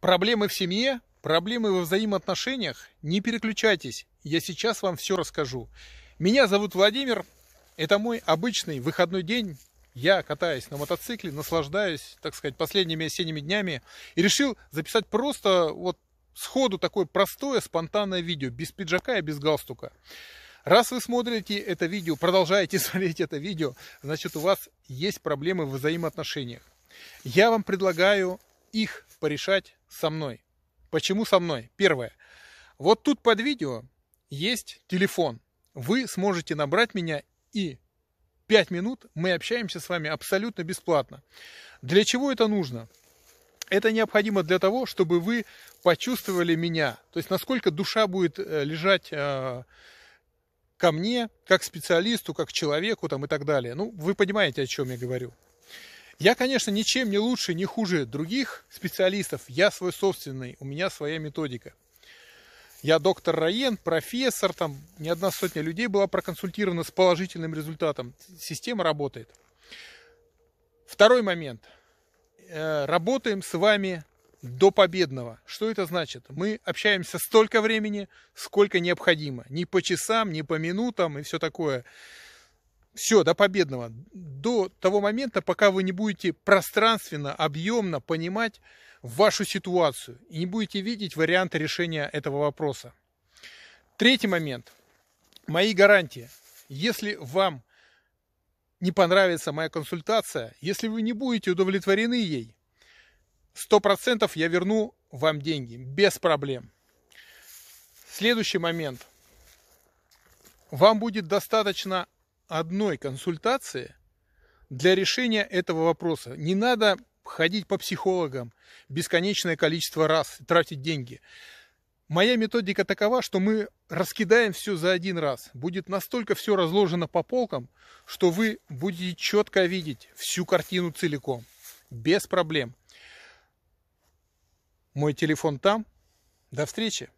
Проблемы в семье, проблемы во взаимоотношениях? Не переключайтесь, я сейчас вам все расскажу. Меня зовут Владимир, это мой обычный выходной день. Я катаюсь на мотоцикле, наслаждаюсь, так сказать, последними осенними днями и решил записать просто вот сходу такое простое, спонтанное видео, без пиджака и без галстука. Раз вы смотрите это видео, продолжаете смотреть это видео, значит у вас есть проблемы в взаимоотношениях. Я вам предлагаю их порешать со мной. Почему со мной? Первое. Вот тут под видео есть телефон. Вы сможете набрать меня и 5 минут мы общаемся с вами абсолютно бесплатно. Для чего это нужно? Это необходимо для того, чтобы вы почувствовали меня. То есть насколько душа будет э, лежать э, ко мне, как специалисту, как человеку там, и так далее. Ну, вы понимаете, о чем я говорю. Я, конечно, ничем не лучше, не хуже других специалистов. Я свой собственный, у меня своя методика. Я доктор Раен, профессор, там не одна сотня людей была проконсультирована с положительным результатом. Система работает. Второй момент. Э, работаем с вами до победного. Что это значит? Мы общаемся столько времени, сколько необходимо. Не по часам, не по минутам и все такое все, до победного, до того момента, пока вы не будете пространственно, объемно понимать вашу ситуацию и не будете видеть варианты решения этого вопроса. Третий момент. Мои гарантии. Если вам не понравится моя консультация, если вы не будете удовлетворены ей, 100% я верну вам деньги, без проблем. Следующий момент. Вам будет достаточно одной консультации для решения этого вопроса. Не надо ходить по психологам бесконечное количество раз, тратить деньги. Моя методика такова, что мы раскидаем все за один раз. Будет настолько все разложено по полкам, что вы будете четко видеть всю картину целиком. Без проблем. Мой телефон там. До встречи.